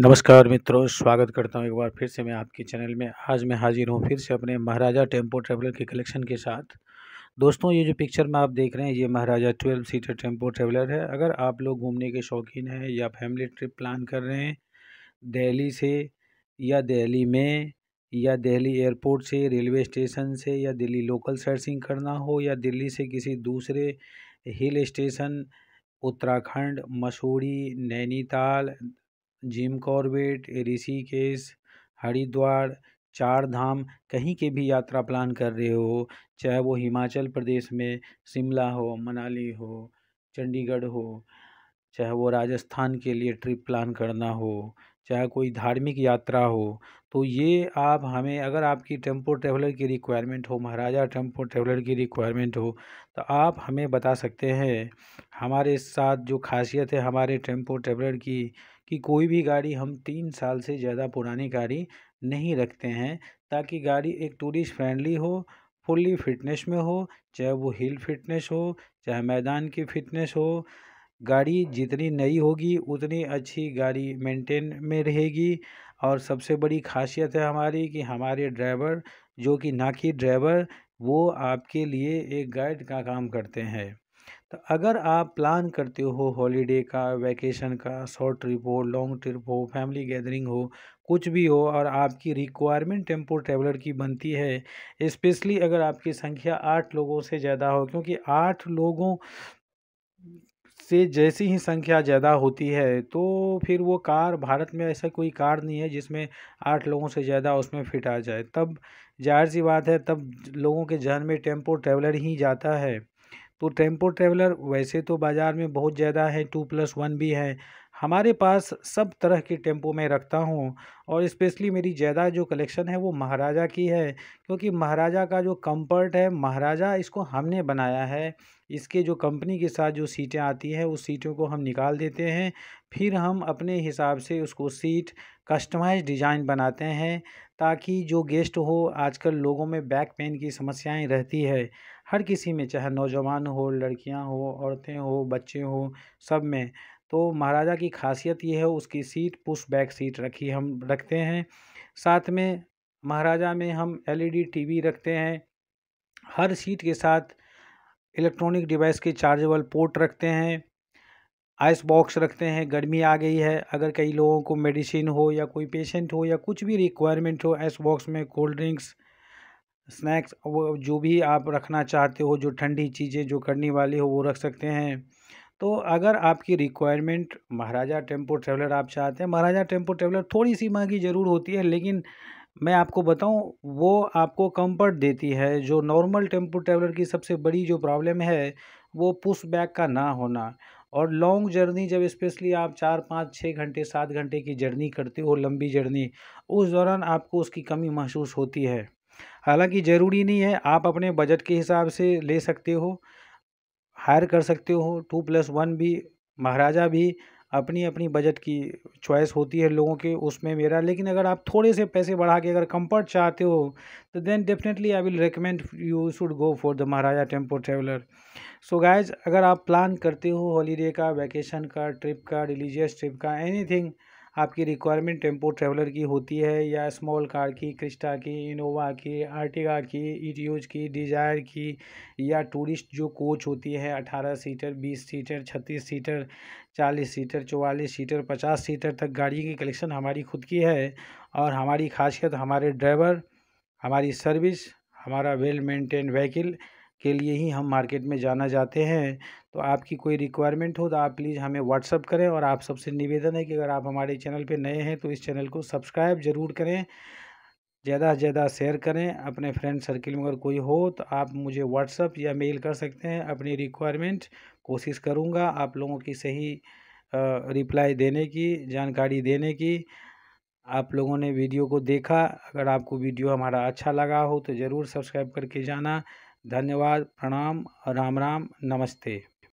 नमस्कार मित्रों स्वागत करता हूं एक बार फिर से मैं आपके चैनल में आज मैं हाजिर हूं फिर से अपने महाराजा टेम्पो ट्रैवलर के कलेक्शन के साथ दोस्तों ये जो पिक्चर में आप देख रहे हैं ये Maharaja twelve seater tempo traveller है अगर आप लोग घूमने के शौकीन हैं या फैमिली ट्रिप प्लान कर रहे हैं दिल्ली से या दिल्ली में या दिल्ली एयरपोर्ट से रेलवे स्टेशन से या दिल्ली लोकल सर्चिंग करना हो या दिल्ली से किसी दूसरे hill station Uttarakhand Mussoorie Nainital Jim Corbett Rishikesh Haridwar Char Dham कहीं के भी यात्रा प्लान कर रहे हो चाहे वो हिमाचल प्रदेश में शिमला हो मनाली हो चंडीगढ़ हो चाहे वो राजस्थान के लिए ट्रिप प्लान करना हो चाहे कोई धार्मिक यात्रा हो तो ये आप हमें अगर आपकी टेम्पो ट्रेवलर की रिक्वायरमेंट हो महाराजा टेम्पो ट्रेवलर की रिक्वायरमेंट हो तो आप हमें बता सकते हैं हमारे साथ जो खासियत है हमारे टेम्पो ट्रेवलर की कि कोई भी गाड़ी हम तीन साल से ज़्यादा पुरानी गाड़ी नहीं रखते हैं ताकि गाड़ी एक टूरिस्ट फ्रेंडली हो फुल्ली फिटनेस में हो चाहे वो हिल फिटनेस हो चाहे मैदान की फिटनेस हो गाड़ी जितनी नई होगी उतनी अच्छी गाड़ी मेंटेन में रहेगी और सबसे बड़ी खासियत है हमारी कि हमारे ड्राइवर जो कि ना कि ड्राइवर वो आपके लिए एक गाइड का काम करते हैं तो अगर आप प्लान करते हो हॉलीडे का वैकेशन का शॉर्ट ट्रिप हो लॉन्ग ट्रिप हो फैमिली गैदरिंग हो कुछ भी हो और आपकी रिक्वायरमेंट टेम्पो ट्रैवलर की बनती है स्पेशली अगर आपकी संख्या आठ लोगों से ज़्यादा हो क्योंकि आठ लोगों से जैसी ही संख्या ज़्यादा होती है तो फिर वो कार भारत में ऐसा कोई कार नहीं है जिसमें आठ लोगों से ज़्यादा उसमें फिट आ जाए तब जाहिर सी बात है तब लोगों के जहन में टेम्पो ट्रैवलर ही जाता है तो टेम्पो ट्रेवलर वैसे तो बाज़ार में बहुत ज़्यादा है टू प्लस वन भी है हमारे पास सब तरह के टेम्पो में रखता हूँ और स्पेशली मेरी ज़्यादा जो कलेक्शन है वो महाराजा की है क्योंकि महाराजा का जो कम्फर्ट है महाराजा इसको हमने बनाया है इसके जो कंपनी के साथ जो सीटें आती हैं उस सीटों को हम निकाल देते हैं फिर हम अपने हिसाब से उसको सीट कस्टमाइज डिज़ाइन बनाते हैं ताकि जो गेस्ट हो आजकल लोगों में बैक पेन की समस्याएं रहती है हर किसी में चाहे नौजवान हो लड़कियां हो औरतें हो बच्चे हो सब में तो महाराजा की खासियत ये है उसकी सीट पुश बैक सीट रखी हम रखते हैं साथ में महाराजा में हम एलईडी टीवी रखते हैं हर सीट के साथ इलेक्ट्रॉनिक डिवाइस के चार्जेबल पोर्ट रखते हैं आइस बॉक्स रखते हैं गर्मी आ गई है अगर कई लोगों को मेडिसिन हो या कोई पेशेंट हो या कुछ भी रिक्वायरमेंट हो आइस बॉक्स में कोल्ड ड्रिंक्स स्नैक्स वो जो भी आप रखना चाहते हो जो ठंडी चीज़ें जो करने वाली हो वो रख सकते हैं तो अगर आपकी रिक्वायरमेंट महाराजा टेम्पो ट्रेवलर आप चाहते हैं महाराजा टेम्पो ट्रेवलर थोड़ी सी महंगी ज़रूर होती है लेकिन मैं आपको बताऊं वो आपको कंफर्ट देती है जो नॉर्मल टेम्पो ट्रेवलर की सबसे बड़ी जो प्रॉब्लम है वो पुश बैक का ना होना और लॉन्ग जर्नी जब स्पेशली आप चार पाँच छः घंटे सात घंटे की जर्नी करते हो लंबी जर्नी उस दौरान आपको उसकी कमी महसूस होती है हालांकि ज़रूरी नहीं है आप अपने बजट के हिसाब से ले सकते हो हायर कर सकते हो टू प्लस वन भी महाराजा भी अपनी अपनी बजट की चॉइस होती है लोगों के उसमें मेरा लेकिन अगर आप थोड़े से पैसे बढ़ा के अगर कंफर्ट चाहते हो तो then definitely I will recommend you should go for the Maharaja tempo traveller so guys अगर आप प्लान करते हो हॉलीडे का वैकेशन का ट्रिप का रिलीजियस ट्रिप का एनीथिंग आपकी रिक्वायरमेंट टेम्पो ट्रैवलर की होती है या स्मॉल कार की क्रिस्टा की इनोवा की आर्टिगा की ईटीयूज की डिज़ायर की या टूरिस्ट जो कोच होती है अठारह सीटर बीस सीटर छत्तीस सीटर चालीस सीटर चौवालीस सीटर पचास सीटर तक गाड़ी की कलेक्शन हमारी खुद की है और हमारी खासियत हमारे ड्राइवर हमारी सर्विस हमारा वेल मेंटेन व्हीकल के लिए ही हम मार्केट में जाना जाते हैं तो आपकी कोई रिक्वायरमेंट हो तो आप प्लीज़ हमें व्हाट्सअप करें और आप सबसे निवेदन है कि अगर आप हमारे चैनल पर नए हैं तो इस चैनल को सब्सक्राइब ज़रूर करें ज़्यादा से ज़्यादा शेयर करें अपने फ्रेंड सर्किल में अगर कोई हो तो आप मुझे व्हाट्सअप या मेल कर सकते हैं अपनी रिक्वायरमेंट कोशिश करूँगा आप लोगों की सही रिप्लाई देने की जानकारी देने की आप लोगों ने वीडियो को देखा अगर आपको वीडियो हमारा अच्छा लगा हो तो ज़रूर सब्सक्राइब करके जाना धन्यवाद प्रणाम राम राम नमस्ते